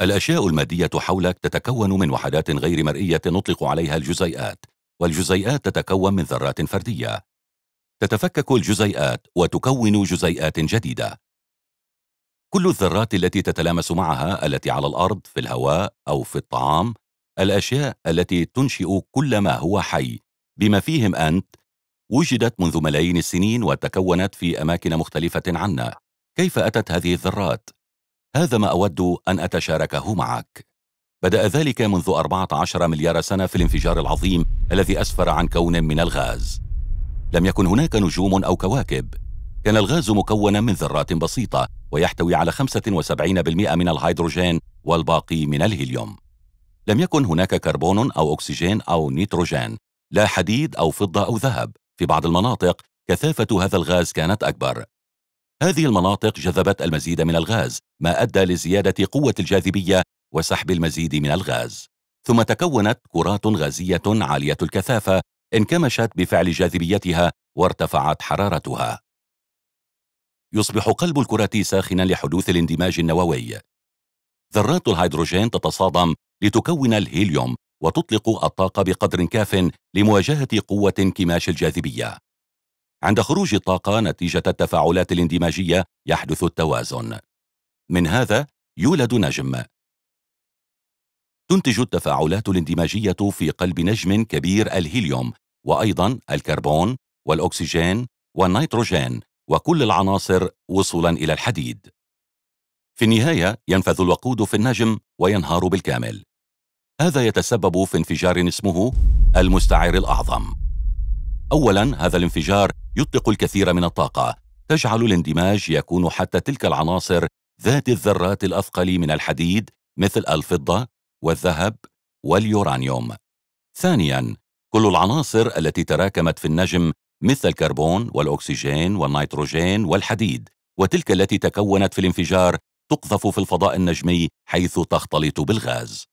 الأشياء المادية حولك تتكون من وحدات غير مرئية نطلق عليها الجزيئات، والجزيئات تتكون من ذرات فردية. تتفكك الجزيئات وتكون جزيئات جديدة. كل الذرات التي تتلامس معها التي على الأرض، في الهواء أو في الطعام، الأشياء التي تنشئ كل ما هو حي، بما فيهم أنت، وجدت منذ ملايين السنين وتكونت في أماكن مختلفة عنا. كيف أتت هذه الذرات؟ هذا ما أود أن أتشاركه معك بدأ ذلك منذ 14 مليار سنة في الانفجار العظيم الذي أسفر عن كون من الغاز لم يكن هناك نجوم أو كواكب كان الغاز مكونا من ذرات بسيطة ويحتوي على 75% من الهيدروجين والباقي من الهيليوم لم يكن هناك كربون أو أكسجين أو نيتروجين لا حديد أو فضة أو ذهب في بعض المناطق كثافة هذا الغاز كانت أكبر هذه المناطق جذبت المزيد من الغاز ما أدى لزيادة قوة الجاذبية وسحب المزيد من الغاز ثم تكونت كرات غازية عالية الكثافة انكمشت بفعل جاذبيتها وارتفعت حرارتها يصبح قلب الكرة ساخنا لحدوث الاندماج النووي ذرات الهيدروجين تتصادم لتكون الهيليوم وتطلق الطاقة بقدر كاف لمواجهة قوة انكماش الجاذبية عند خروج الطاقة نتيجة التفاعلات الاندماجية يحدث التوازن. من هذا يولد نجم. تنتج التفاعلات الاندماجية في قلب نجم كبير الهيليوم وأيضا الكربون والأكسجين والنيتروجين وكل العناصر وصولا إلى الحديد. في النهاية ينفذ الوقود في النجم وينهار بالكامل. هذا يتسبب في انفجار اسمه المستعر الأعظم. أولا هذا الانفجار يطلق الكثير من الطاقة تجعل الاندماج يكون حتى تلك العناصر ذات الذرات الأثقل من الحديد مثل الفضة والذهب واليورانيوم ثانياً كل العناصر التي تراكمت في النجم مثل الكربون والأكسجين والنيتروجين والحديد وتلك التي تكونت في الانفجار تقذف في الفضاء النجمي حيث تختلط بالغاز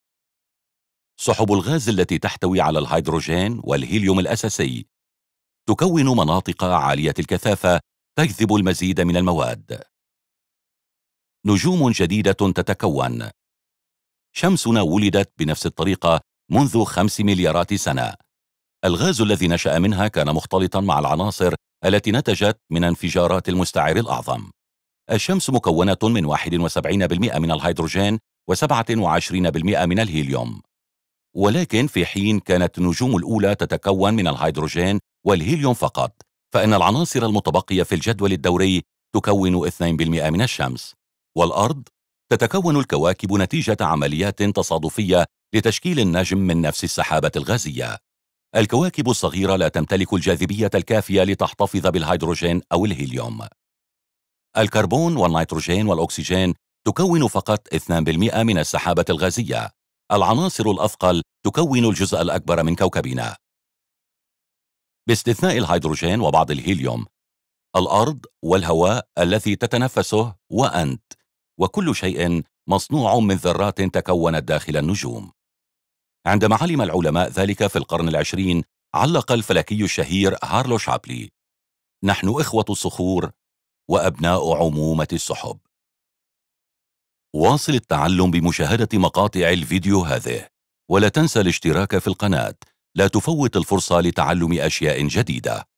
سحب الغاز التي تحتوي على الهيدروجين والهيليوم الأساسي تكون مناطق عالية الكثافة تجذب المزيد من المواد نجوم جديدة تتكون شمسنا ولدت بنفس الطريقة منذ خمس مليارات سنة الغاز الذي نشأ منها كان مختلطا مع العناصر التي نتجت من انفجارات المستعر الأعظم الشمس مكونة من 71% من الهيدروجين و27% من الهيليوم ولكن في حين كانت النجوم الأولى تتكون من الهيدروجين والهيليوم فقط فإن العناصر المتبقية في الجدول الدوري تكون 2% من الشمس والأرض تتكون الكواكب نتيجة عمليات تصادفية لتشكيل النجم من نفس السحابة الغازية الكواكب الصغيرة لا تمتلك الجاذبية الكافية لتحتفظ بالهيدروجين أو الهيليوم الكربون والنيتروجين والأكسجين تكون فقط 2% من السحابة الغازية العناصر الأثقل تكون الجزء الأكبر من كوكبنا باستثناء الهيدروجين وبعض الهيليوم الأرض والهواء الذي تتنفسه وأنت وكل شيء مصنوع من ذرات تكونت داخل النجوم عندما علم العلماء ذلك في القرن العشرين علق الفلكي الشهير هارلو شابلي نحن إخوة الصخور وأبناء عمومة السحب واصل التعلم بمشاهدة مقاطع الفيديو هذه ولا تنسى الاشتراك في القناة لا تفوت الفرصة لتعلم أشياء جديدة